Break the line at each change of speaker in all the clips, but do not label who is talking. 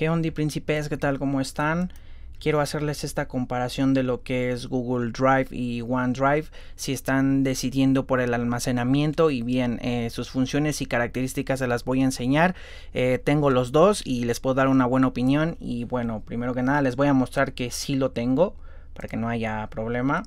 ¿Qué príncipes? ¿Qué tal? ¿Cómo están? Quiero hacerles esta comparación de lo que es Google Drive y OneDrive, si están decidiendo por el almacenamiento y bien, eh, sus funciones y características se las voy a enseñar. Eh, tengo los dos y les puedo dar una buena opinión y bueno, primero que nada les voy a mostrar que sí lo tengo para que no haya problema.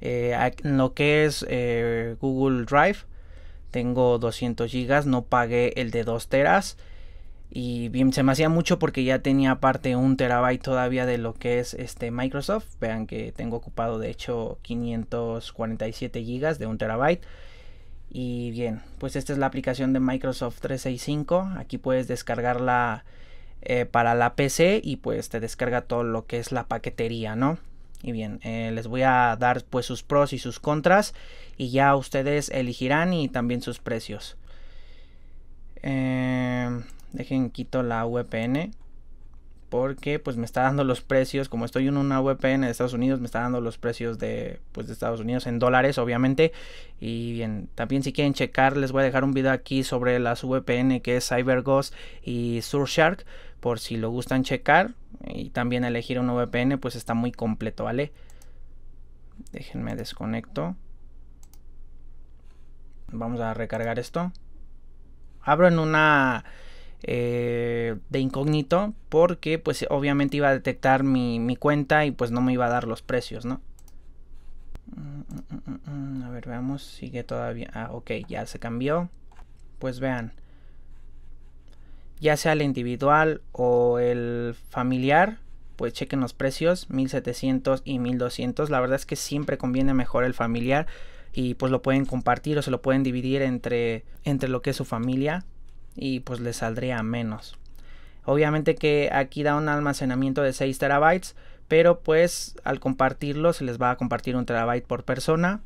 Eh, en lo que es Google Drive tengo 200 gigas, no pagué el de 2 teras y bien se me hacía mucho porque ya tenía aparte un terabyte todavía de lo que es este Microsoft vean que tengo ocupado de hecho 547 gigas de un terabyte y bien pues esta es la aplicación de Microsoft 365 aquí puedes descargarla eh, para la PC y pues te descarga todo lo que es la paquetería no y bien, eh, les voy a dar pues sus pros y sus contras y ya ustedes elegirán y también sus precios. Eh, Dejen quito la VPN. Porque pues me está dando los precios. Como estoy en una VPN de Estados Unidos, me está dando los precios pues, de, Estados Unidos en dólares, obviamente. Y bien, también si quieren checar, les voy a dejar un video aquí sobre las VPN que es CyberGhost y Surfshark. Por si lo gustan checar. Y también elegir una VPN, pues está muy completo, ¿vale? Déjenme desconecto. Vamos a recargar esto. Abro en una eh, de incógnito porque pues obviamente iba a detectar mi, cuenta y pues no me iba a dar los precios, ¿no? Mm, mm, mm, a ver, veamos, sigue todavía... Ah, ok, ya se cambió. Pues vean, ya sea el individual o el familiar, pues chequen los precios, 1700 y 1200. La verdad es que siempre conviene mejor el familiar y pues lo pueden compartir o se lo pueden dividir entre, entre lo que es su familia y pues les saldría menos. Obviamente que aquí da un almacenamiento de 6 terabytes, pero pues al compartirlo se les va a compartir un terabyte por persona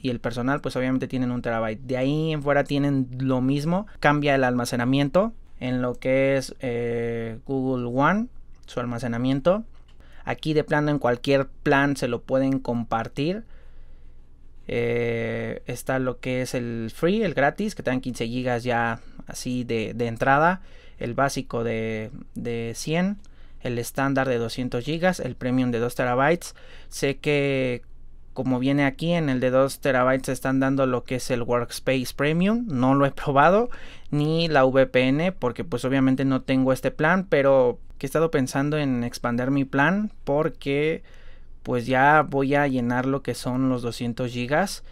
y el personal pues obviamente tienen un terabyte. De ahí en fuera tienen lo mismo, cambia el almacenamiento en lo que es eh, Google One, su almacenamiento. Aquí de plano en cualquier plan se lo pueden compartir eh, está lo que es el free, el gratis, que te dan 15 GB ya así de, entrada. El básico de, de 100. El estándar de 200 GB. El premium de 2 TB. Sé que como viene aquí en el de 2 TB están dando lo que es el Workspace Premium. No lo he probado. Ni la VPN. Porque pues obviamente no tengo este plan. Pero que he estado pensando en expandir mi plan. Porque pues ya voy a llenar lo que son los 200 gigas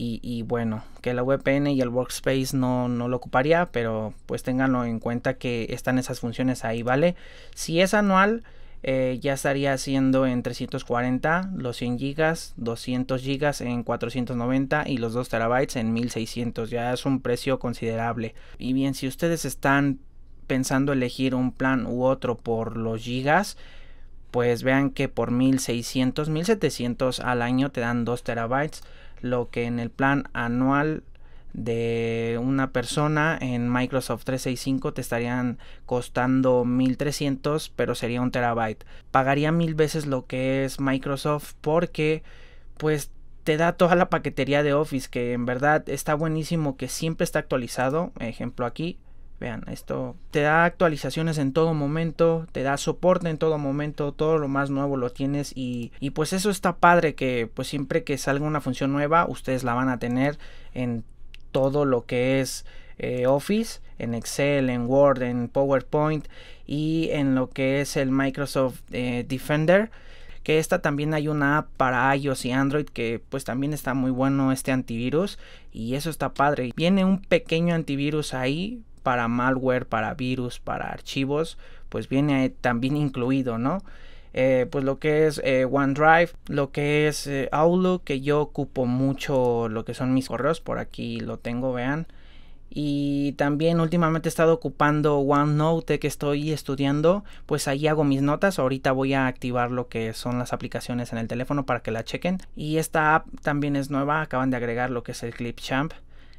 y, bueno que la VPN y el workspace no, no, lo ocuparía pero pues ténganlo en cuenta que están esas funciones ahí vale si es anual eh, ya estaría siendo en 340 los 100 gigas 200 gigas en 490 y los 2 terabytes en 1600 ya es un precio considerable y bien si ustedes están pensando elegir un plan u otro por los gigas pues vean que por 1600, 1700 al año te dan 2 terabytes, lo que en el plan anual de una persona en Microsoft 365 te estarían costando 1300 pero sería un terabyte pagaría mil veces lo que es Microsoft porque pues te da toda la paquetería de Office que en verdad está buenísimo que siempre está actualizado ejemplo aquí Vean, esto te da actualizaciones en todo momento, te da soporte en todo momento, todo lo más nuevo lo tienes y, y, pues eso está padre que pues siempre que salga una función nueva ustedes la van a tener en todo lo que es eh, Office, en Excel, en Word, en PowerPoint y en lo que es el Microsoft eh, Defender que esta también hay una app para iOS y Android que pues también está muy bueno este antivirus y eso está padre. Viene un pequeño antivirus ahí para malware, para virus, para archivos, pues viene también incluido, ¿no? Eh, pues lo que es eh, OneDrive, lo que es eh, Outlook, que yo ocupo mucho lo que son mis correos, por aquí lo tengo, vean. Y también últimamente he estado ocupando OneNote que estoy estudiando, pues ahí hago mis notas. Ahorita voy a activar lo que son las aplicaciones en el teléfono para que la chequen. Y esta app también es nueva, acaban de agregar lo que es el Clipchamp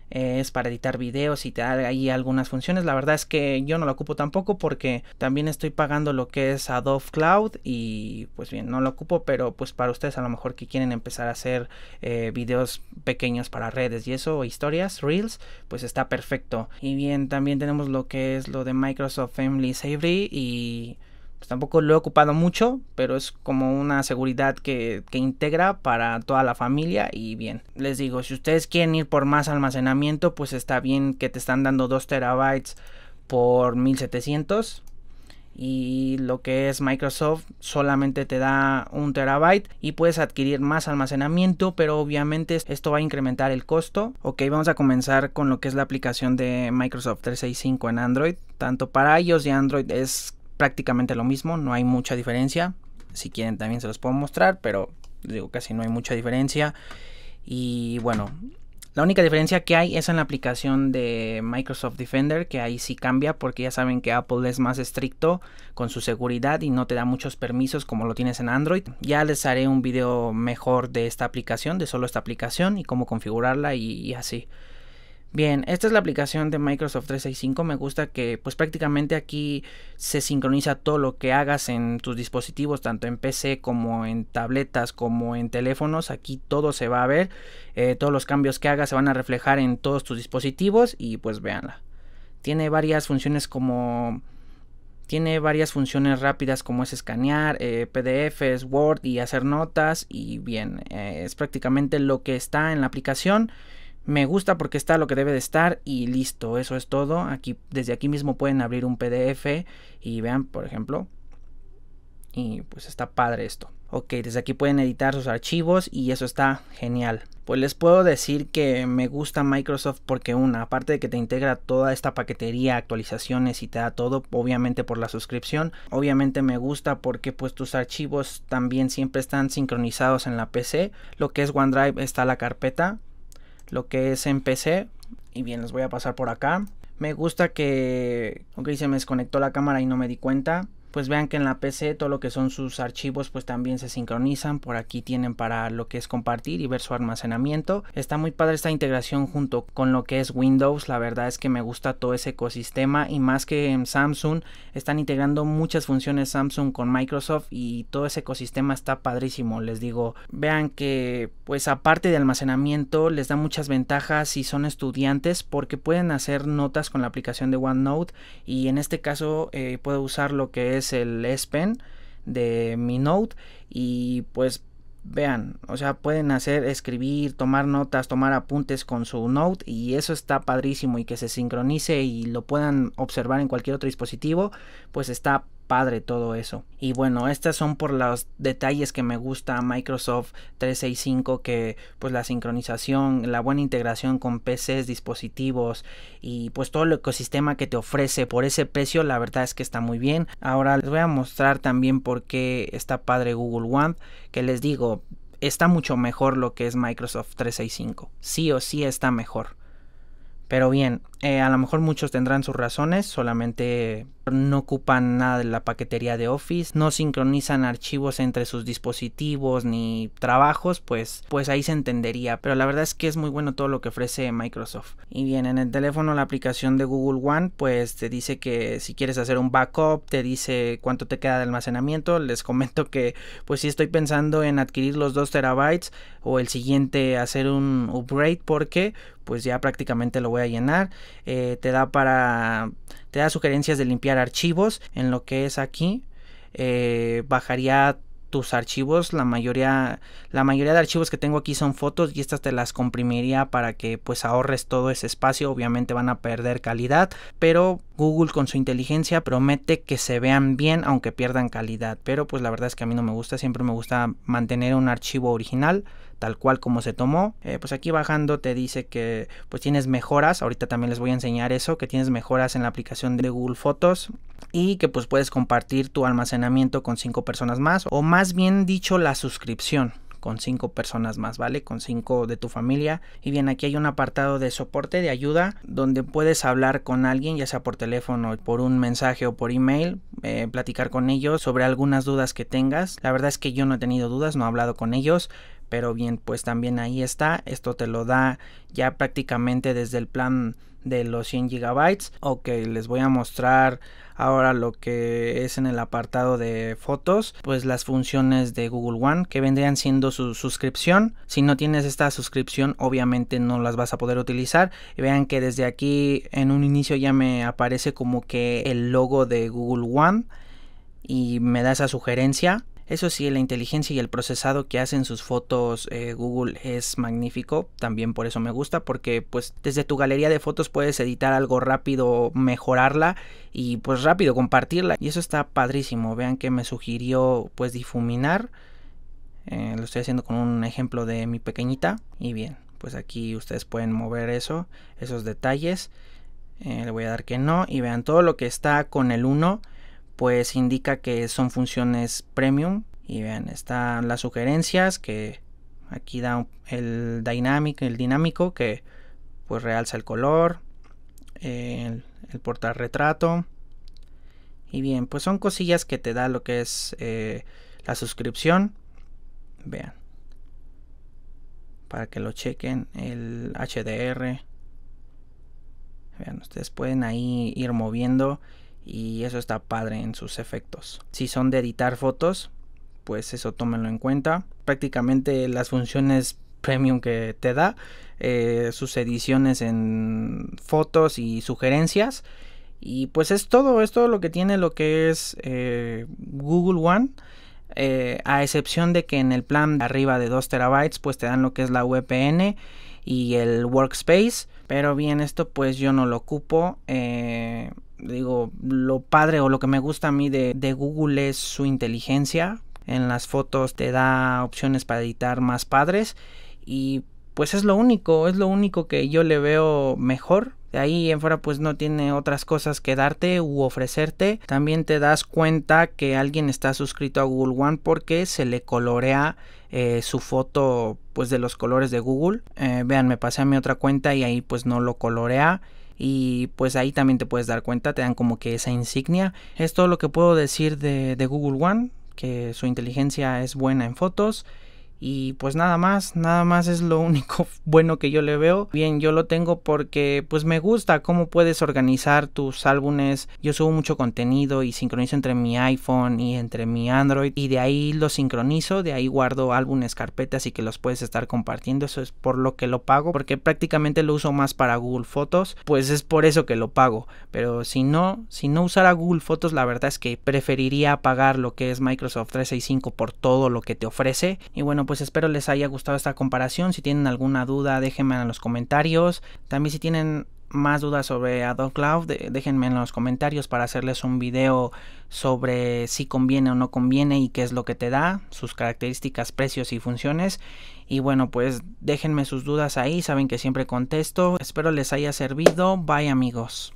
es para editar videos y te da ahí algunas funciones. La verdad es que yo no lo ocupo tampoco porque también estoy pagando lo que es Adobe Cloud y pues bien, no lo ocupo, pero pues para ustedes a lo mejor que quieren empezar a hacer eh, videos pequeños para redes y eso, historias, reels, pues está perfecto. Y bien, también tenemos lo que es lo de Microsoft Family Savory y pues, tampoco lo he ocupado mucho, pero es como una seguridad que, integra para toda la familia y bien. Les digo, si ustedes quieren ir por más almacenamiento, pues está bien que te están dando 2 terabytes por 1700 y lo que es Microsoft solamente te da un terabyte y puedes adquirir más almacenamiento pero obviamente esto va a incrementar el costo ok vamos a comenzar con lo que es la aplicación de Microsoft 365 en Android tanto para ellos y Android es prácticamente lo mismo, no hay mucha diferencia. Si quieren también se los puedo mostrar, pero digo casi no hay mucha diferencia. Y bueno, la única diferencia que hay es en la aplicación de Microsoft Defender, que ahí sí cambia porque ya saben que Apple es más estricto con su seguridad y no te da muchos permisos como lo tienes en Android. Ya les haré un video mejor de esta aplicación, de solo esta aplicación y cómo configurarla y así. Bien, esta es la aplicación de Microsoft 365. Me gusta que pues prácticamente aquí se sincroniza todo lo que hagas en tus dispositivos, tanto en PC como en tabletas como en teléfonos. Aquí todo se va a ver. Eh, todos los cambios que hagas se van a reflejar en todos tus dispositivos y pues véanla. Tiene varias funciones como... Tiene varias funciones rápidas como es escanear, pdf eh, PDFs, Word y hacer notas. Y bien, eh, es prácticamente lo que está en la aplicación me gusta porque está lo que debe de estar y listo, eso es todo. Aquí, desde aquí mismo pueden abrir un PDF y vean, por ejemplo, y pues está padre esto. Ok, desde aquí pueden editar sus archivos y eso está genial. Pues les puedo decir que me gusta Microsoft porque una, aparte de que te integra toda esta paquetería, actualizaciones y te da todo, obviamente por la suscripción, obviamente me gusta porque pues tus archivos también siempre están sincronizados en la PC, lo que es OneDrive está la carpeta, lo que es en PC. Y bien, les voy a pasar por acá. Me gusta que... aunque se me desconectó la cámara y no me di cuenta pues vean que en la PC todo lo que son sus archivos pues también se sincronizan, por aquí tienen para lo que es compartir y ver su almacenamiento. Está muy padre esta integración junto con lo que es Windows, la verdad es que me gusta todo ese ecosistema y más que en Samsung están integrando muchas funciones Samsung con Microsoft y todo ese ecosistema está padrísimo, les digo, vean que pues aparte de almacenamiento les da muchas ventajas si son estudiantes porque pueden hacer notas con la aplicación de OneNote y en este caso eh, puedo usar lo que es es el S Pen de mi Note y pues vean, o sea, pueden hacer, escribir, tomar notas, tomar apuntes con su Note y eso está padrísimo y que se sincronice y lo puedan observar en cualquier otro dispositivo, pues está padre todo eso. Y bueno, estas son por los detalles que me gusta Microsoft 365, que pues la sincronización, la buena integración con PCs, dispositivos y pues todo el ecosistema que te ofrece por ese precio, la verdad es que está muy bien. Ahora les voy a mostrar también por qué está padre Google One, que les digo, está mucho mejor lo que es Microsoft 365. Sí o sí está mejor. Pero bien, eh, a lo mejor muchos tendrán sus razones, solamente no ocupan nada de la paquetería de Office, no sincronizan archivos entre sus dispositivos ni trabajos, pues, pues ahí se entendería. Pero la verdad es que es muy bueno todo lo que ofrece Microsoft. Y bien, en el teléfono la aplicación de Google One, pues te dice que si quieres hacer un backup, te dice cuánto te queda de almacenamiento. Les comento que pues si estoy pensando en adquirir los 2 terabytes o el siguiente hacer un upgrade porque pues ya prácticamente lo voy a llenar. Eh, te da para te da sugerencias de limpiar archivos, en lo que es aquí, eh, bajaría tus archivos, la mayoría, la mayoría de archivos que tengo aquí son fotos y estas te las comprimiría para que pues ahorres todo ese espacio, obviamente van a perder calidad, pero Google con su inteligencia promete que se vean bien aunque pierdan calidad, pero pues la verdad es que a mí no me gusta, siempre me gusta mantener un archivo original, tal cual como se tomó. Eh, pues aquí bajando te dice que pues tienes mejoras, ahorita también les voy a enseñar eso, que tienes mejoras en la aplicación de Google Fotos y que pues puedes compartir tu almacenamiento con cinco personas más o más bien dicho la suscripción con cinco personas más, ¿vale? Con cinco de tu familia. Y bien, aquí hay un apartado de soporte, de ayuda, donde puedes hablar con alguien, ya sea por teléfono, por un mensaje o por email, eh, platicar con ellos sobre algunas dudas que tengas. La verdad es que yo no he tenido dudas, no he hablado con ellos, pero bien, pues también ahí está. Esto te lo da ya prácticamente desde el plan de los 100 GB. Ok, les voy a mostrar ahora lo que es en el apartado de fotos, pues las funciones de Google One que vendrían siendo su suscripción. Si no tienes esta suscripción, obviamente no las vas a poder utilizar. vean que desde aquí en un inicio ya me aparece como que el logo de Google One y me da esa sugerencia eso sí, la inteligencia y el procesado que hacen sus fotos eh, Google es magnífico, también por eso me gusta, porque pues desde tu galería de fotos puedes editar algo rápido, mejorarla y pues rápido compartirla. Y eso está padrísimo, vean que me sugirió pues difuminar. Eh, lo estoy haciendo con un ejemplo de mi pequeñita y bien, pues aquí ustedes pueden mover eso, esos detalles. Eh, le voy a dar que no y vean todo lo que está con el 1 pues indica que son funciones premium. Y vean, están las sugerencias que aquí da el el dinámico que pues realza el color, el, portal retrato. Y bien, pues son cosillas que te da lo que es eh, la suscripción. Vean. Para que lo chequen. El HDR. Vean, ustedes pueden ahí ir moviendo y eso está padre en sus efectos. Si son de editar fotos, pues eso tómenlo en cuenta. Prácticamente las funciones premium que te da, eh, sus ediciones en fotos y sugerencias. Y pues es todo, es todo lo que tiene lo que es eh, Google One. Eh, a excepción de que en el plan de arriba de 2 terabytes pues te dan lo que es la VPN y el workspace pero bien esto pues yo no lo ocupo digo, lo padre o lo que me gusta a mí de, Google es su inteligencia. En las fotos te da opciones para editar más padres y pues es lo único, es lo único que yo le veo mejor. De ahí en fuera pues no tiene otras cosas que darte u ofrecerte. También te das cuenta que alguien está suscrito a Google One porque se le colorea eh, su foto pues de los colores de Google. Eh, vean, me pasé a mi otra cuenta y ahí pues no lo colorea y pues ahí también te puedes dar cuenta, te dan como que esa insignia. Es todo lo que puedo decir de, Google One, que su inteligencia es buena en fotos y pues nada más, nada más es lo único bueno que yo le veo. Bien, yo lo tengo porque pues me gusta cómo puedes organizar tus álbumes. Yo subo mucho contenido y sincronizo entre mi iPhone y entre mi Android y de ahí lo sincronizo, de ahí guardo álbumes, carpetas y que los puedes estar compartiendo. Eso es por lo que lo pago porque prácticamente lo uso más para Google Fotos, pues es por eso que lo pago. Pero si no, si no usara Google Fotos, la verdad es que preferiría pagar lo que es Microsoft 365 por todo lo que te ofrece. Y bueno, pues espero les haya gustado esta comparación. Si tienen alguna duda, déjenme en los comentarios. También si tienen más dudas sobre Adobe Cloud, déjenme en los comentarios para hacerles un video sobre si conviene o no conviene y qué es lo que te da, sus características, precios y funciones. Y bueno, pues déjenme sus dudas ahí, saben que siempre contesto. Espero les haya servido. Bye amigos.